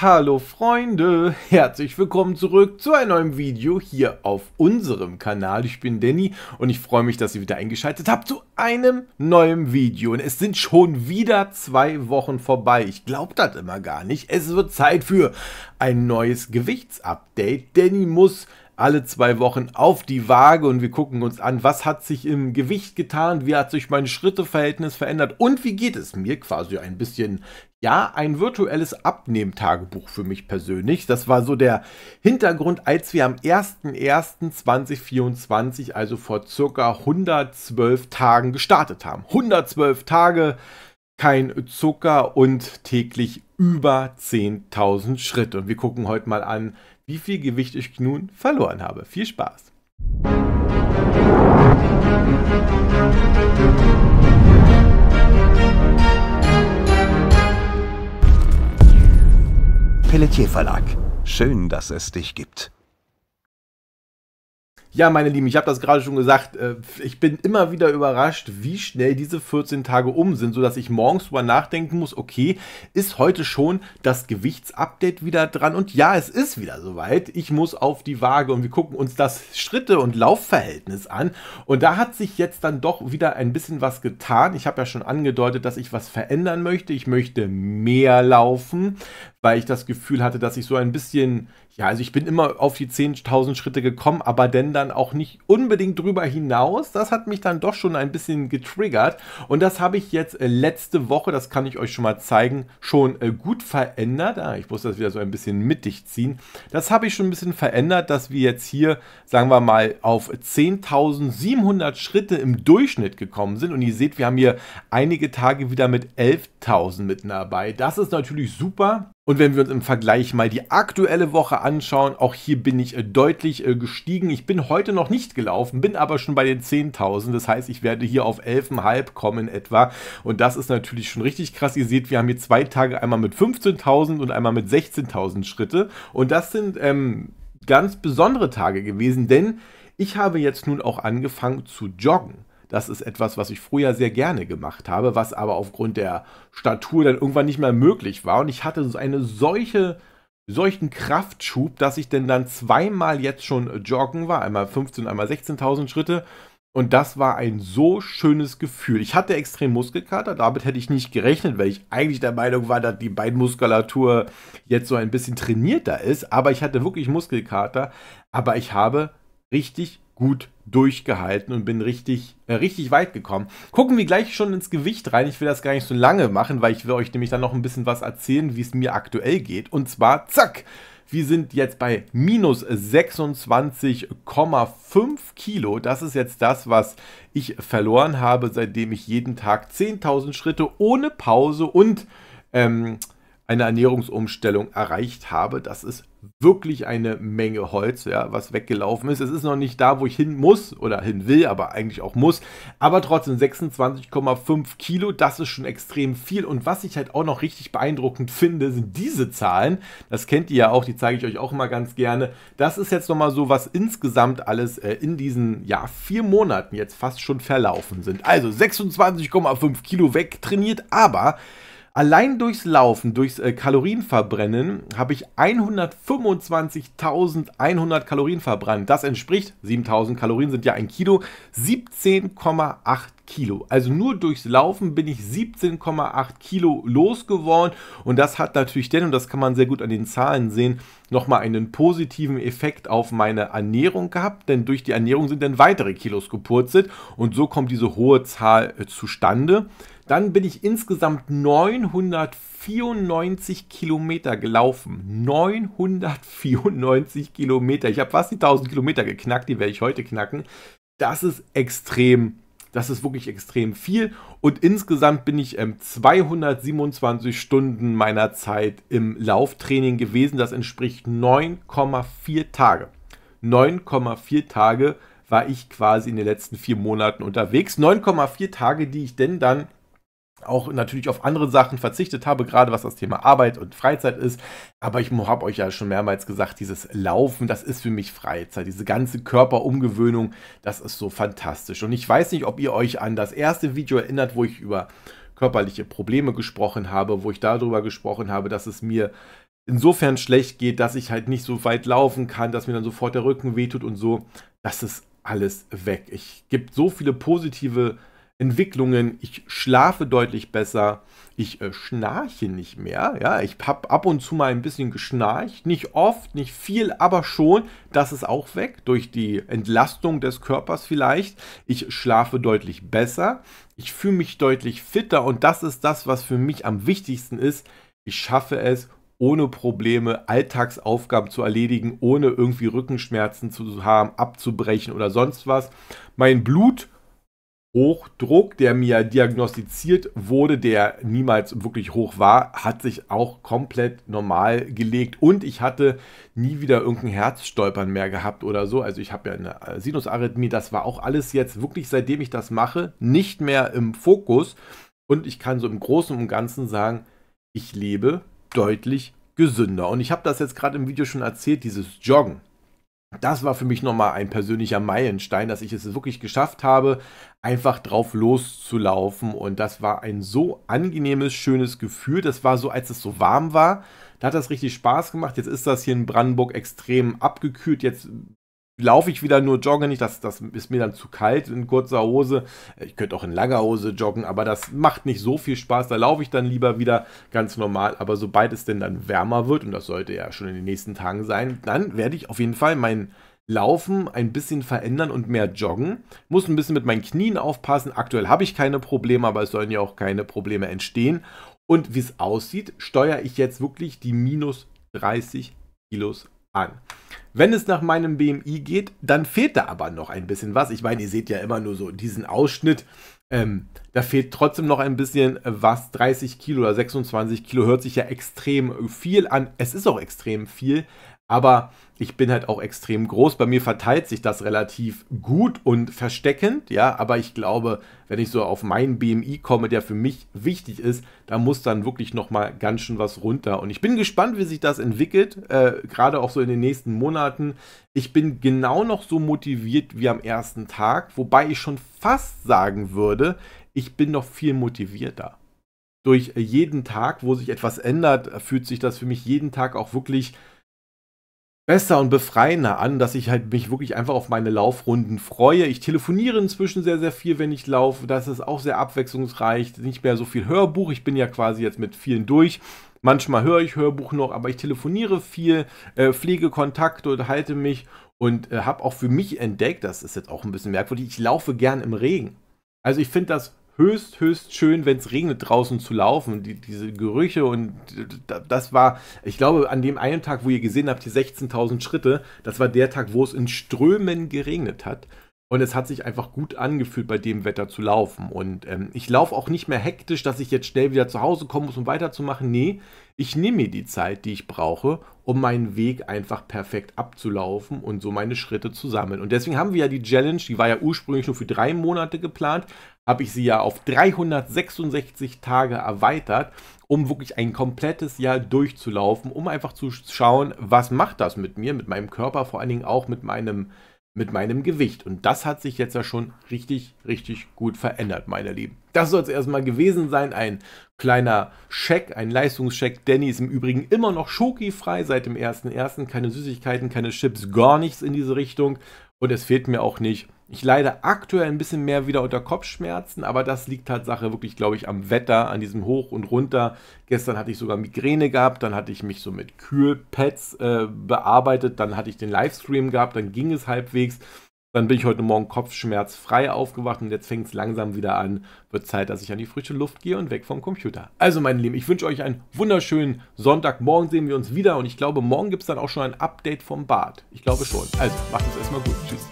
Hallo Freunde, herzlich willkommen zurück zu einem neuen Video hier auf unserem Kanal. Ich bin Danny und ich freue mich, dass ihr wieder eingeschaltet habt zu einem neuen Video. Und es sind schon wieder zwei Wochen vorbei. Ich glaube das immer gar nicht. Es wird Zeit für ein neues Gewichtsupdate. Danny muss alle zwei Wochen auf die Waage und wir gucken uns an, was hat sich im Gewicht getan, wie hat sich mein Schritteverhältnis verändert und wie geht es mir quasi ein bisschen ja, ein virtuelles Abnehmtagebuch für mich persönlich. Das war so der Hintergrund, als wir am 01.01.2024, also vor circa 112 Tagen gestartet haben. 112 Tage, kein Zucker und täglich über 10.000 Schritte. Und wir gucken heute mal an, wie viel Gewicht ich nun verloren habe. Viel Spaß! Pelletier Verlag. Schön, dass es dich gibt. Ja, meine Lieben, ich habe das gerade schon gesagt. Äh, ich bin immer wieder überrascht, wie schnell diese 14 Tage um sind, sodass ich morgens drüber nachdenken muss, okay, ist heute schon das Gewichtsupdate wieder dran? Und ja, es ist wieder soweit. Ich muss auf die Waage und wir gucken uns das Schritte- und Laufverhältnis an. Und da hat sich jetzt dann doch wieder ein bisschen was getan. Ich habe ja schon angedeutet, dass ich was verändern möchte. Ich möchte mehr laufen, weil ich das Gefühl hatte, dass ich so ein bisschen, ja, also ich bin immer auf die 10.000 Schritte gekommen, aber denn dann auch nicht unbedingt drüber hinaus. Das hat mich dann doch schon ein bisschen getriggert und das habe ich jetzt äh, letzte Woche, das kann ich euch schon mal zeigen, schon äh, gut verändert. Ah, ich muss das wieder so ein bisschen mittig ziehen. Das habe ich schon ein bisschen verändert, dass wir jetzt hier, sagen wir mal, auf 10.700 Schritte im Durchschnitt gekommen sind und ihr seht, wir haben hier einige Tage wieder mit 11.000 mit dabei. Das ist natürlich super. Und wenn wir uns im Vergleich mal die aktuelle Woche anschauen, auch hier bin ich äh, deutlich äh, gestiegen. Ich bin heute noch nicht gelaufen, bin aber schon bei den 10.000. Das heißt, ich werde hier auf 11,5 kommen etwa. Und das ist natürlich schon richtig krass. Ihr seht, wir haben hier zwei Tage einmal mit 15.000 und einmal mit 16.000 Schritte. Und das sind ähm, ganz besondere Tage gewesen, denn ich habe jetzt nun auch angefangen zu joggen. Das ist etwas, was ich früher sehr gerne gemacht habe, was aber aufgrund der Statur dann irgendwann nicht mehr möglich war. Und ich hatte eine solche solchen Kraftschub, dass ich denn dann zweimal jetzt schon joggen war, einmal 15, einmal 16.000 Schritte. Und das war ein so schönes Gefühl. Ich hatte extrem Muskelkater, damit hätte ich nicht gerechnet, weil ich eigentlich der Meinung war, dass die Beinmuskulatur jetzt so ein bisschen trainierter ist. Aber ich hatte wirklich Muskelkater, aber ich habe richtig gut durchgehalten und bin richtig, äh, richtig weit gekommen. Gucken wir gleich schon ins Gewicht rein. Ich will das gar nicht so lange machen, weil ich will euch nämlich dann noch ein bisschen was erzählen, wie es mir aktuell geht. Und zwar, zack, wir sind jetzt bei minus 26,5 Kilo. Das ist jetzt das, was ich verloren habe, seitdem ich jeden Tag 10.000 Schritte ohne Pause und ähm, eine Ernährungsumstellung erreicht habe. Das ist wirklich eine Menge Holz, ja, was weggelaufen ist. Es ist noch nicht da, wo ich hin muss oder hin will, aber eigentlich auch muss. Aber trotzdem 26,5 Kilo, das ist schon extrem viel. Und was ich halt auch noch richtig beeindruckend finde, sind diese Zahlen. Das kennt ihr ja auch, die zeige ich euch auch immer ganz gerne. Das ist jetzt nochmal so, was insgesamt alles äh, in diesen, ja, vier Monaten jetzt fast schon verlaufen sind. Also 26,5 Kilo wegtrainiert, aber Allein durchs Laufen, durchs äh, Kalorienverbrennen habe ich 125.100 Kalorien verbrannt. Das entspricht, 7.000 Kalorien sind ja ein Kilo, 17,8 Kilo. Also nur durchs Laufen bin ich 17,8 Kilo losgeworden und das hat natürlich denn, und das kann man sehr gut an den Zahlen sehen, nochmal einen positiven Effekt auf meine Ernährung gehabt, denn durch die Ernährung sind dann weitere Kilos gepurzelt und so kommt diese hohe Zahl äh, zustande. Dann bin ich insgesamt 994 Kilometer gelaufen. 994 Kilometer. Ich habe fast die 1000 Kilometer geknackt, die werde ich heute knacken. Das ist extrem das ist wirklich extrem viel. Und insgesamt bin ich ähm, 227 Stunden meiner Zeit im Lauftraining gewesen. Das entspricht 9,4 Tage. 9,4 Tage war ich quasi in den letzten vier Monaten unterwegs. 9,4 Tage, die ich denn dann auch natürlich auf andere Sachen verzichtet habe, gerade was das Thema Arbeit und Freizeit ist. Aber ich habe euch ja schon mehrmals gesagt, dieses Laufen, das ist für mich Freizeit. Diese ganze Körperumgewöhnung, das ist so fantastisch. Und ich weiß nicht, ob ihr euch an das erste Video erinnert, wo ich über körperliche Probleme gesprochen habe, wo ich darüber gesprochen habe, dass es mir insofern schlecht geht, dass ich halt nicht so weit laufen kann, dass mir dann sofort der Rücken wehtut und so. Das ist alles weg. Ich gibt so viele positive Entwicklungen. Ich schlafe deutlich besser. Ich äh, schnarche nicht mehr. Ja, ich habe ab und zu mal ein bisschen geschnarcht. Nicht oft, nicht viel, aber schon. Das ist auch weg durch die Entlastung des Körpers vielleicht. Ich schlafe deutlich besser. Ich fühle mich deutlich fitter und das ist das, was für mich am wichtigsten ist. Ich schaffe es ohne Probleme Alltagsaufgaben zu erledigen, ohne irgendwie Rückenschmerzen zu haben, abzubrechen oder sonst was. Mein Blut Hochdruck, der mir diagnostiziert wurde, der niemals wirklich hoch war, hat sich auch komplett normal gelegt und ich hatte nie wieder irgendein Herzstolpern mehr gehabt oder so. Also ich habe ja eine äh, Sinusarrhythmie, das war auch alles jetzt wirklich, seitdem ich das mache, nicht mehr im Fokus und ich kann so im Großen und Ganzen sagen, ich lebe deutlich gesünder und ich habe das jetzt gerade im Video schon erzählt, dieses Joggen das war für mich nochmal ein persönlicher Meilenstein, dass ich es wirklich geschafft habe, einfach drauf loszulaufen. Und das war ein so angenehmes, schönes Gefühl. Das war so, als es so warm war. Da hat das richtig Spaß gemacht. Jetzt ist das hier in Brandenburg extrem abgekühlt. Jetzt laufe ich wieder nur joggen nicht, das, das ist mir dann zu kalt in kurzer Hose. Ich könnte auch in langer Hose joggen, aber das macht nicht so viel Spaß. Da laufe ich dann lieber wieder ganz normal. Aber sobald es denn dann wärmer wird, und das sollte ja schon in den nächsten Tagen sein, dann werde ich auf jeden Fall mein Laufen ein bisschen verändern und mehr joggen. Muss ein bisschen mit meinen Knien aufpassen. Aktuell habe ich keine Probleme, aber es sollen ja auch keine Probleme entstehen. Und wie es aussieht, steuere ich jetzt wirklich die minus 30 Kilos an. Wenn es nach meinem BMI geht, dann fehlt da aber noch ein bisschen was. Ich meine, ihr seht ja immer nur so diesen Ausschnitt. Ähm, da fehlt trotzdem noch ein bisschen äh, was. 30 Kilo oder 26 Kilo hört sich ja extrem viel an. Es ist auch extrem viel, aber ich bin halt auch extrem groß. Bei mir verteilt sich das relativ gut und versteckend, ja. Aber ich glaube, wenn ich so auf meinen BMI komme, der für mich wichtig ist, da muss dann wirklich nochmal ganz schön was runter. Und ich bin gespannt, wie sich das entwickelt, äh, gerade auch so in den nächsten Monaten. Ich bin genau noch so motiviert wie am ersten Tag, wobei ich schon fast sagen würde, ich bin noch viel motivierter durch jeden Tag, wo sich etwas ändert, fühlt sich das für mich jeden Tag auch wirklich besser und befreiender an, dass ich halt mich wirklich einfach auf meine Laufrunden freue. Ich telefoniere inzwischen sehr, sehr viel, wenn ich laufe. Das ist auch sehr abwechslungsreich. Nicht mehr so viel Hörbuch. Ich bin ja quasi jetzt mit vielen durch. Manchmal höre ich Hörbuch noch, aber ich telefoniere viel, äh, pflege Kontakte, halte mich und äh, habe auch für mich entdeckt, das ist jetzt auch ein bisschen merkwürdig, ich laufe gern im Regen. Also ich finde das höchst, höchst schön, wenn es regnet, draußen zu laufen. Die, diese Gerüche und das war, ich glaube, an dem einen Tag, wo ihr gesehen habt, die 16.000 Schritte, das war der Tag, wo es in Strömen geregnet hat. Und es hat sich einfach gut angefühlt, bei dem Wetter zu laufen. Und ähm, ich laufe auch nicht mehr hektisch, dass ich jetzt schnell wieder zu Hause kommen muss, um weiterzumachen. Nee, ich nehme mir die Zeit, die ich brauche, um meinen Weg einfach perfekt abzulaufen und so meine Schritte zu sammeln. Und deswegen haben wir ja die Challenge, die war ja ursprünglich nur für drei Monate geplant, habe ich sie ja auf 366 Tage erweitert, um wirklich ein komplettes Jahr durchzulaufen, um einfach zu schauen, was macht das mit mir, mit meinem Körper, vor allen Dingen auch mit meinem mit meinem Gewicht. Und das hat sich jetzt ja schon richtig, richtig gut verändert, meine Lieben. Das soll es erstmal gewesen sein. Ein kleiner Scheck, ein Leistungscheck. Danny ist im Übrigen immer noch schokifrei seit dem 1.1. Keine Süßigkeiten, keine Chips, gar nichts in diese Richtung. Und es fehlt mir auch nicht ich leide aktuell ein bisschen mehr wieder unter Kopfschmerzen, aber das liegt Tatsache wirklich, glaube ich, am Wetter, an diesem Hoch und Runter. Gestern hatte ich sogar Migräne gehabt, dann hatte ich mich so mit Kühlpads äh, bearbeitet, dann hatte ich den Livestream gehabt, dann ging es halbwegs. Dann bin ich heute Morgen kopfschmerzfrei aufgewacht und jetzt fängt es langsam wieder an. Wird Zeit, dass ich an die frische Luft gehe und weg vom Computer. Also, meine Lieben, ich wünsche euch einen wunderschönen Sonntag. Morgen sehen wir uns wieder und ich glaube, morgen gibt es dann auch schon ein Update vom Bad. Ich glaube schon. Also, macht es erstmal gut. Tschüss.